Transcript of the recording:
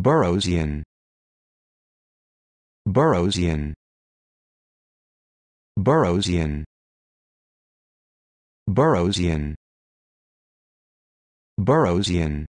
Burrowsian. Burrowsian. Burrowsian. Burrowsian. Burrowsian.